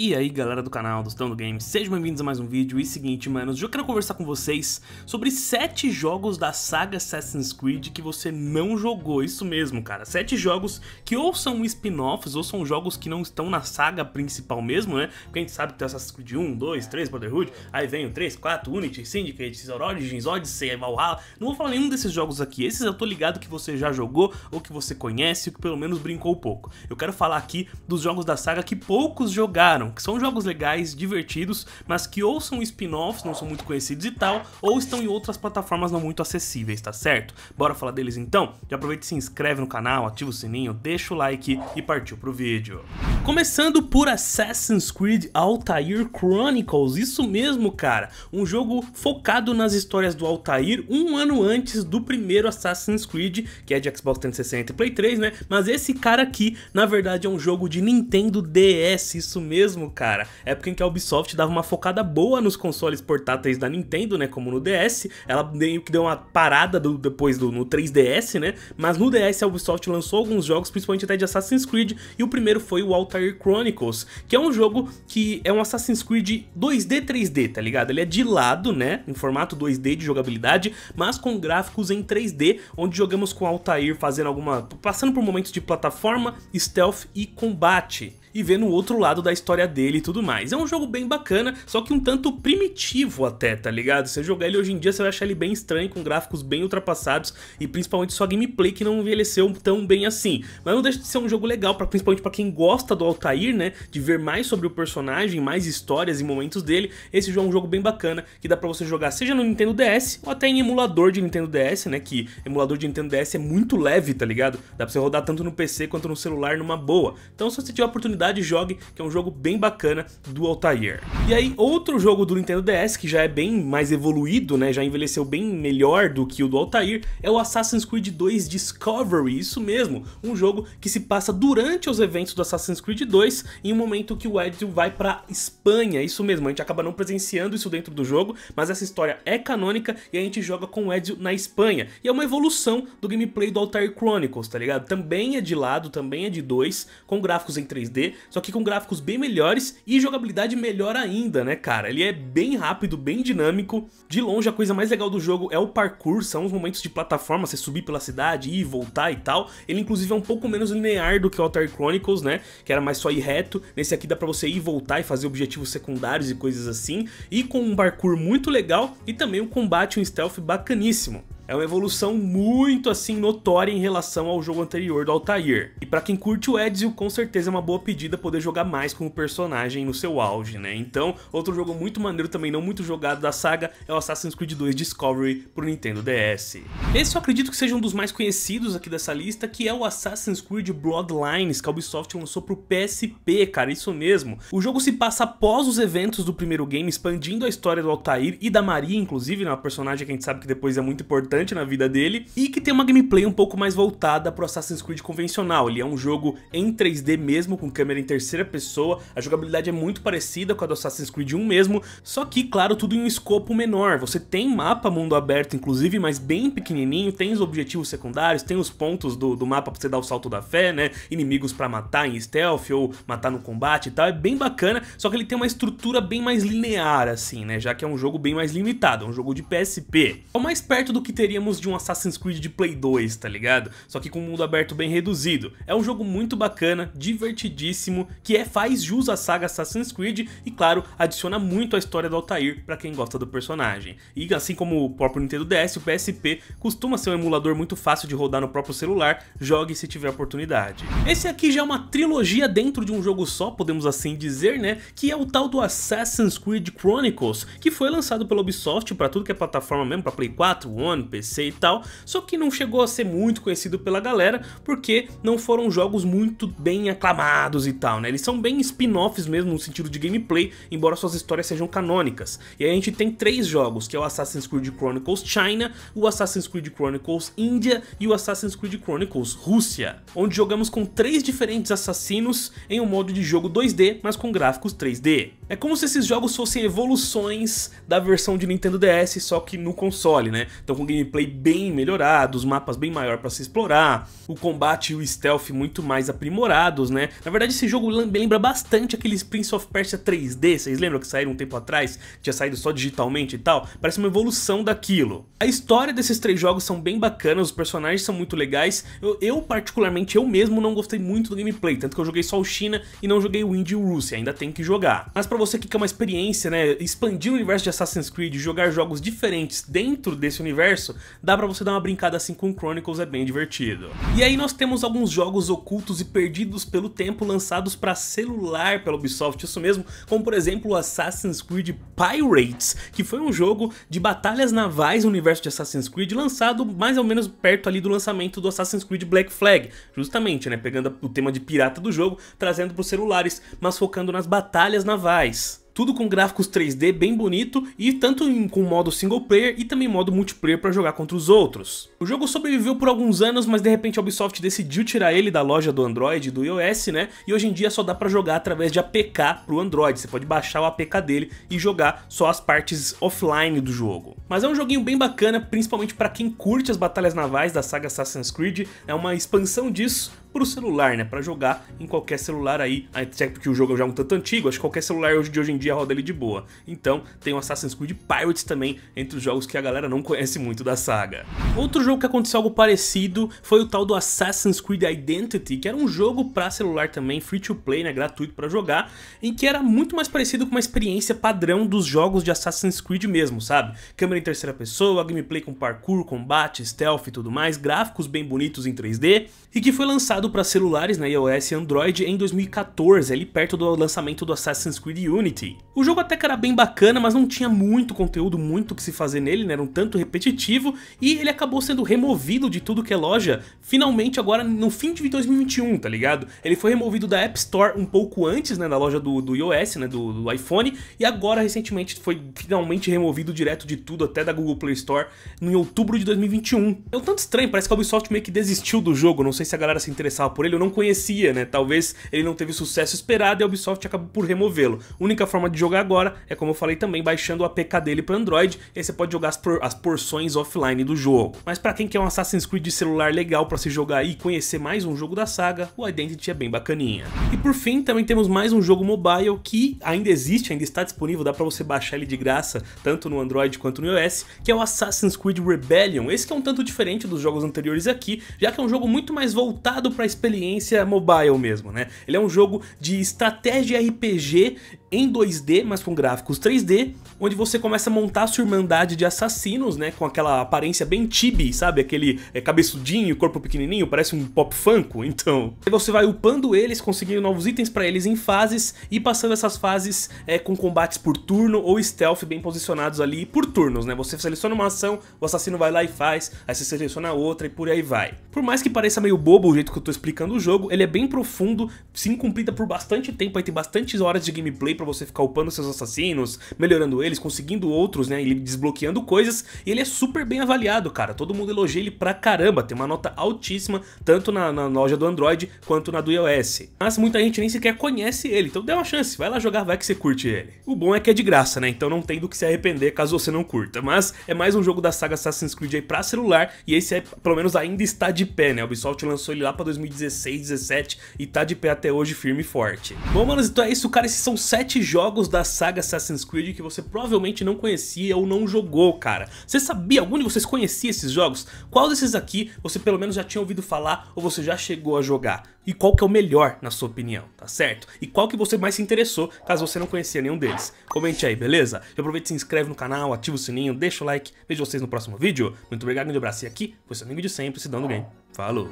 E aí galera do canal do Stand Games, sejam bem-vindos a mais um vídeo e seguinte, manos, eu quero conversar com vocês sobre 7 jogos da saga Assassin's Creed que você não jogou, isso mesmo cara, 7 jogos que ou são spin-offs ou são jogos que não estão na saga principal mesmo, né, porque a gente sabe que tem Assassin's Creed 1, 2, 3, Brotherhood, aí vem o 3, 4, Unity, Syndicate, Origins, Odyssey, Valhalla, não vou falar nenhum desses jogos aqui, esses eu tô ligado que você já jogou ou que você conhece ou que pelo menos brincou pouco, eu quero falar aqui dos jogos da saga que poucos jogaram, que são jogos legais, divertidos, mas que ou são spin-offs, não são muito conhecidos e tal, ou estão em outras plataformas não muito acessíveis, tá certo? Bora falar deles então? Já aproveita e se inscreve no canal, ativa o sininho, deixa o like e partiu pro vídeo. Começando por Assassin's Creed Altair Chronicles, isso mesmo, cara, um jogo focado nas histórias do Altair um ano antes do primeiro Assassin's Creed, que é de Xbox 360 e Play 3, né? Mas esse cara aqui, na verdade, é um jogo de Nintendo DS, isso mesmo mesmo, cara. Época em que a Ubisoft dava uma focada boa nos consoles portáteis da Nintendo, né? Como no DS. Ela meio que deu uma parada do, depois do, no 3DS, né? Mas no DS a Ubisoft lançou alguns jogos, principalmente até de Assassin's Creed, e o primeiro foi o Altair Chronicles, que é um jogo que é um Assassin's Creed 2D 3D, tá ligado? Ele é de lado, né? Em formato 2D de jogabilidade, mas com gráficos em 3D, onde jogamos com Altair fazendo alguma. passando por momentos de plataforma, stealth e combate e ver no outro lado da história dele e tudo mais. É um jogo bem bacana, só que um tanto primitivo até, tá ligado? Se você jogar ele hoje em dia, você vai achar ele bem estranho, com gráficos bem ultrapassados e principalmente sua gameplay que não envelheceu tão bem assim. Mas não deixa de ser um jogo legal, pra, principalmente para quem gosta do Altair, né? De ver mais sobre o personagem, mais histórias e momentos dele. Esse jogo é um jogo bem bacana que dá pra você jogar seja no Nintendo DS ou até em emulador de Nintendo DS, né? Que emulador de Nintendo DS é muito leve, tá ligado? Dá pra você rodar tanto no PC quanto no celular numa boa. Então, se você tiver a oportunidade, jogue, que é um jogo bem bacana do Altair. E aí, outro jogo do Nintendo DS, que já é bem mais evoluído, né, já envelheceu bem melhor do que o do Altair, é o Assassin's Creed 2 Discovery, isso mesmo, um jogo que se passa durante os eventos do Assassin's Creed 2, em um momento que o Ezio vai pra Espanha, isso mesmo, a gente acaba não presenciando isso dentro do jogo, mas essa história é canônica e a gente joga com o Ezio na Espanha, e é uma evolução do gameplay do Altair Chronicles, tá ligado? Também é de lado, também é de dois com gráficos em 3D, só que com gráficos bem melhores e jogabilidade melhor ainda, né, cara? Ele é bem rápido, bem dinâmico. De longe, a coisa mais legal do jogo é o parkour, são os momentos de plataforma, você subir pela cidade, ir, voltar e tal. Ele, inclusive, é um pouco menos linear do que o Altar Chronicles, né, que era mais só ir reto. Nesse aqui dá pra você ir, voltar e fazer objetivos secundários e coisas assim. E com um parkour muito legal e também um combate, um stealth bacaníssimo. É uma evolução muito assim notória em relação ao jogo anterior do Altair. E para quem curte o Ezio, com certeza é uma boa pedida poder jogar mais com o personagem no seu auge, né? Então, outro jogo muito maneiro também, não muito jogado da saga, é o Assassin's Creed 2 Discovery pro Nintendo DS. Esse eu acredito que seja um dos mais conhecidos aqui dessa lista, que é o Assassin's Creed Bloodlines, que a Ubisoft lançou pro PSP, cara, isso mesmo. O jogo se passa após os eventos do primeiro game, expandindo a história do Altair e da Maria, inclusive, né? uma personagem que a gente sabe que depois é muito importante importante na vida dele e que tem uma gameplay um pouco mais voltada pro Assassin's Creed convencional. Ele é um jogo em 3D mesmo, com câmera em terceira pessoa, a jogabilidade é muito parecida com a do Assassin's Creed 1 mesmo, só que, claro, tudo em um escopo menor. Você tem mapa mundo aberto, inclusive, mas bem pequenininho, tem os objetivos secundários, tem os pontos do, do mapa pra você dar o salto da fé, né? Inimigos para matar em stealth ou matar no combate e tal, é bem bacana, só que ele tem uma estrutura bem mais linear, assim, né? Já que é um jogo bem mais limitado, é um jogo de PSP. É o mais perto do que teria teríamos de um Assassin's Creed de Play 2, tá ligado? Só que com um mundo aberto bem reduzido. É um jogo muito bacana, divertidíssimo, que é faz jus à saga Assassin's Creed e, claro, adiciona muito a história do Altair para quem gosta do personagem. E assim como o próprio Nintendo DS, o PSP costuma ser um emulador muito fácil de rodar no próprio celular, jogue se tiver oportunidade. Esse aqui já é uma trilogia dentro de um jogo só, podemos assim dizer, né? Que é o tal do Assassin's Creed Chronicles, que foi lançado pela Ubisoft para tudo que é plataforma mesmo, para Play 4, One, PC e tal, só que não chegou a ser muito conhecido pela galera porque não foram jogos muito bem aclamados e tal, né? Eles são bem spin-offs mesmo no sentido de gameplay, embora suas histórias sejam canônicas. E aí a gente tem três jogos, que é o Assassin's Creed Chronicles China, o Assassin's Creed Chronicles Índia e o Assassin's Creed Chronicles Rússia, onde jogamos com três diferentes assassinos em um modo de jogo 2D, mas com gráficos 3D. É como se esses jogos fossem evoluções da versão de Nintendo DS, só que no console, né? Então com gameplay bem melhorado, os mapas bem maior para se explorar, o combate e o stealth muito mais aprimorados, né? Na verdade esse jogo lembra bastante aqueles Prince of Persia 3D, vocês lembram que saíram um tempo atrás? Tinha saído só digitalmente e tal? Parece uma evolução daquilo. A história desses três jogos são bem bacanas, os personagens são muito legais. Eu, eu particularmente, eu mesmo não gostei muito do gameplay, tanto que eu joguei só o China e não joguei o Indy Russia, ainda tem que jogar. Mas pra você que quer uma experiência, né, expandir o universo de Assassin's Creed, jogar jogos diferentes dentro desse universo, dá para você dar uma brincada assim com Chronicles, é bem divertido. E aí nós temos alguns jogos ocultos e perdidos pelo tempo lançados para celular pela Ubisoft, isso mesmo, como por exemplo o Assassin's Creed Pirates, que foi um jogo de batalhas navais no universo de Assassin's Creed, lançado mais ou menos perto ali do lançamento do Assassin's Creed Black Flag, justamente, né, pegando o tema de pirata do jogo, trazendo para os celulares, mas focando nas batalhas navais legais. Tudo com gráficos 3D bem bonito e tanto em, com modo single player e também modo multiplayer para jogar contra os outros. O jogo sobreviveu por alguns anos, mas de repente a Ubisoft decidiu tirar ele da loja do Android e do iOS, né? E hoje em dia só dá para jogar através de APK para o Android, você pode baixar o APK dele e jogar só as partes offline do jogo. Mas é um joguinho bem bacana, principalmente para quem curte as batalhas navais da saga Assassin's Creed, é uma expansão disso, pro celular, né? Para jogar em qualquer celular aí, até porque o jogo já é um tanto antigo, acho que qualquer celular hoje de hoje em dia roda ele de boa. Então, tem o Assassin's Creed Pirates também entre os jogos que a galera não conhece muito da saga. Outro jogo que aconteceu algo parecido foi o tal do Assassin's Creed Identity, que era um jogo para celular também, free to play, né, gratuito para jogar, em que era muito mais parecido com uma experiência padrão dos jogos de Assassin's Creed mesmo, sabe? Câmera em terceira pessoa, gameplay com parkour, combate, stealth e tudo mais, gráficos bem bonitos em 3D, e que foi lançado lançado para celulares na né, iOS e Android em 2014, ali perto do lançamento do Assassin's Creed Unity. O jogo até que era bem bacana, mas não tinha muito conteúdo, muito o que se fazer nele, né, era um tanto repetitivo, e ele acabou sendo removido de tudo que é loja, finalmente agora no fim de 2021, tá ligado? Ele foi removido da App Store um pouco antes, né, na loja do, do iOS, né, do, do iPhone, e agora recentemente foi finalmente removido direto de tudo, até da Google Play Store, em outubro de 2021. É um tanto estranho, parece que a Ubisoft meio que desistiu do jogo, não sei se a galera se interessou interessava por ele, eu não conhecia, né? Talvez ele não teve o sucesso esperado e a Ubisoft acabou por removê-lo. Única forma de jogar agora é, como eu falei também, baixando o APK dele para Android, e aí você pode jogar as, por, as porções offline do jogo. Mas para quem quer um Assassin's Creed de celular legal para se jogar e conhecer mais um jogo da saga, o Identity é bem bacaninha. E por fim, também temos mais um jogo mobile que ainda existe, ainda está disponível, dá para você baixar ele de graça, tanto no Android quanto no iOS, que é o Assassin's Creed Rebellion. Esse que é um tanto diferente dos jogos anteriores aqui, já que é um jogo muito mais voltado para a experiência mobile mesmo, né? Ele é um jogo de estratégia RPG em 2D, mas com gráficos 3D, onde você começa a montar a sua irmandade de assassinos, né? Com aquela aparência bem tibi, sabe? Aquele é, cabeçudinho, corpo pequenininho, parece um pop funko, então. E você vai upando eles, conseguindo novos itens para eles em fases e passando essas fases é, com combates por turno ou stealth bem posicionados ali por turnos, né? Você seleciona uma ação, o assassino vai lá e faz, aí você seleciona outra e por aí vai. Por mais que pareça meio bobo o jeito que eu tô explicando o jogo, ele é bem profundo, sim cumprida por bastante tempo, aí tem bastantes horas de gameplay para você ficar upando seus assassinos, melhorando eles, conseguindo outros, né? E desbloqueando coisas. E ele é super bem avaliado, cara. Todo mundo elogia ele pra caramba. Tem uma nota altíssima, tanto na, na loja do Android quanto na do iOS. Mas muita gente nem sequer conhece ele, então dê uma chance. Vai lá jogar, vai que você curte ele. O bom é que é de graça, né? Então não tem do que se arrepender caso você não curta. Mas é mais um jogo da saga Assassin's Creed aí pra celular. E esse, é, pelo menos, ainda está de pé, né? A Ubisoft lançou ele lá pra 2016, 17 e tá de pé até hoje firme e forte. Bom, manos, então é isso, cara. Esses são sete sete jogos da saga Assassin's Creed que você provavelmente não conhecia ou não jogou, cara. Você sabia? Algum de vocês conhecia esses jogos? Qual desses aqui você pelo menos já tinha ouvido falar ou você já chegou a jogar? E qual que é o melhor, na sua opinião, tá certo? E qual que você mais se interessou, caso você não conhecia nenhum deles? Comente aí, beleza? E aproveita e se inscreve no canal, ativa o sininho, deixa o like. Vejo vocês no próximo vídeo. Muito obrigado, grande abraço. E aqui, foi seu é amigo de sempre, se dando bem. Falou!